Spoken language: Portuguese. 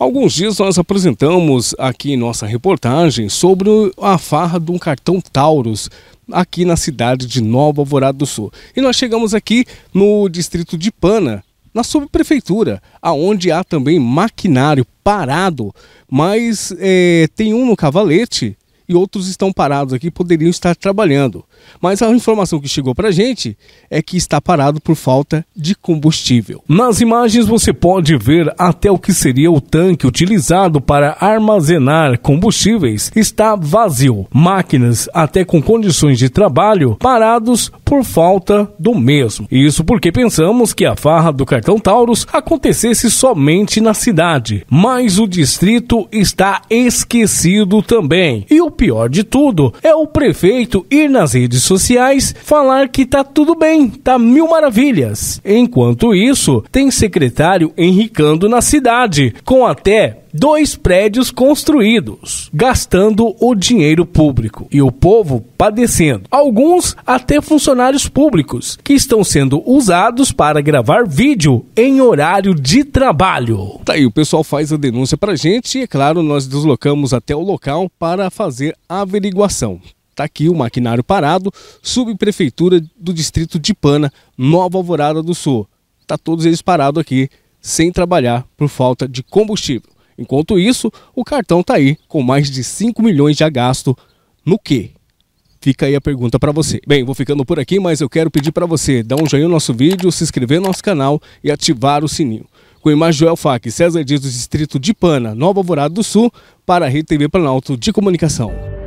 Alguns dias nós apresentamos aqui nossa reportagem sobre a farra de um cartão Taurus aqui na cidade de Nova Alvorada do Sul. E nós chegamos aqui no distrito de Pana, na subprefeitura, aonde há também maquinário parado, mas é, tem um no cavalete e outros estão parados aqui, poderiam estar trabalhando. Mas a informação que chegou para gente é que está parado por falta de combustível. Nas imagens você pode ver até o que seria o tanque utilizado para armazenar combustíveis está vazio. Máquinas, até com condições de trabalho, parados por falta do mesmo. Isso porque pensamos que a farra do cartão Taurus acontecesse somente na cidade, mas o distrito está esquecido também. E o pior de tudo é o prefeito ir nas redes redes sociais falar que tá tudo bem, tá mil maravilhas. Enquanto isso, tem secretário enricando na cidade, com até dois prédios construídos, gastando o dinheiro público e o povo padecendo. Alguns até funcionários públicos que estão sendo usados para gravar vídeo em horário de trabalho. Tá aí, o pessoal faz a denúncia pra gente e, é claro, nós deslocamos até o local para fazer a averiguação. Está aqui o maquinário parado, subprefeitura do distrito de Pana, Nova Alvorada do Sul. Está todos eles parados aqui, sem trabalhar por falta de combustível. Enquanto isso, o cartão está aí com mais de 5 milhões já gasto no quê? Fica aí a pergunta para você. Bem, vou ficando por aqui, mas eu quero pedir para você dar um joinha no nosso vídeo, se inscrever no nosso canal e ativar o sininho. Com imagem Joel Fac, César Dias do Distrito de Pana, Nova Alvorada do Sul, para a Rede TV Planalto de Comunicação.